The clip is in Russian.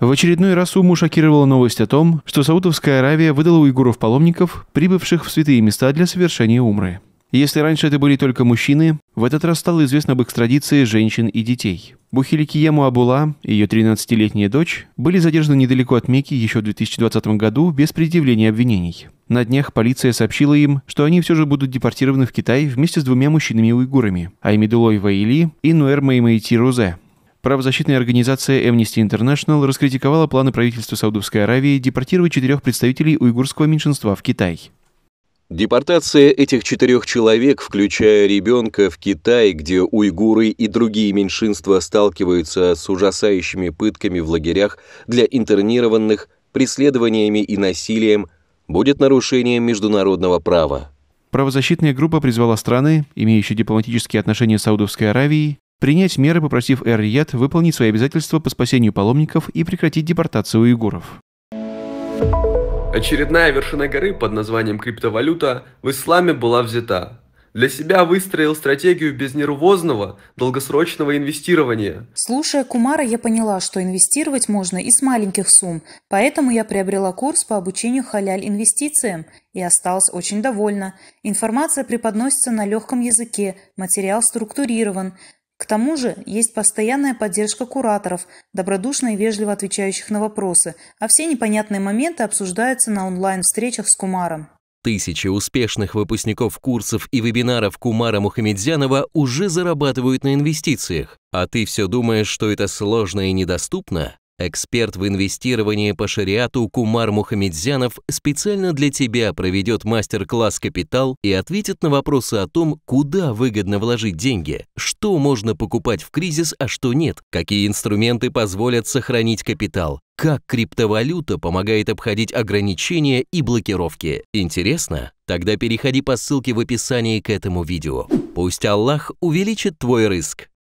В очередной раз Уму шокировала новость о том, что Саудовская Аравия выдала уйгуров-паломников, прибывших в святые места для совершения умры. Если раньше это были только мужчины, в этот раз стало известно об экстрадиции женщин и детей. Бухеликиему Абула и ее 13-летняя дочь были задержаны недалеко от Мекки еще в 2020 году без предъявления обвинений. На днях полиция сообщила им, что они все же будут депортированы в Китай вместе с двумя мужчинами-уйгурами а – Аймидулой Ваили и Нуэр Маймайти Рузе, Правозащитная организация Amnesty International раскритиковала планы правительства Саудовской Аравии депортировать четырех представителей уйгурского меньшинства в Китай. Депортация этих четырех человек, включая ребенка, в Китай, где уйгуры и другие меньшинства сталкиваются с ужасающими пытками в лагерях для интернированных, преследованиями и насилием, будет нарушением международного права. Правозащитная группа призвала страны, имеющие дипломатические отношения с Саудовской Аравией, принять меры, попросив эр выполнить свои обязательства по спасению паломников и прекратить депортацию уйгуров. Очередная вершина горы под названием криптовалюта в исламе была взята. Для себя выстроил стратегию безнервозного, долгосрочного инвестирования. Слушая Кумара, я поняла, что инвестировать можно и с маленьких сумм, поэтому я приобрела курс по обучению халяль инвестициям и осталась очень довольна. Информация преподносится на легком языке, материал структурирован. К тому же есть постоянная поддержка кураторов, добродушно и вежливо отвечающих на вопросы, а все непонятные моменты обсуждаются на онлайн-встречах с Кумаром. Тысячи успешных выпускников курсов и вебинаров Кумара Мухамедзянова уже зарабатывают на инвестициях. А ты все думаешь, что это сложно и недоступно? Эксперт в инвестировании по шариату Кумар Мухамедзянов специально для тебя проведет мастер-класс «Капитал» и ответит на вопросы о том, куда выгодно вложить деньги, что можно покупать в кризис, а что нет, какие инструменты позволят сохранить капитал, как криптовалюта помогает обходить ограничения и блокировки. Интересно? Тогда переходи по ссылке в описании к этому видео. Пусть Аллах увеличит твой риск.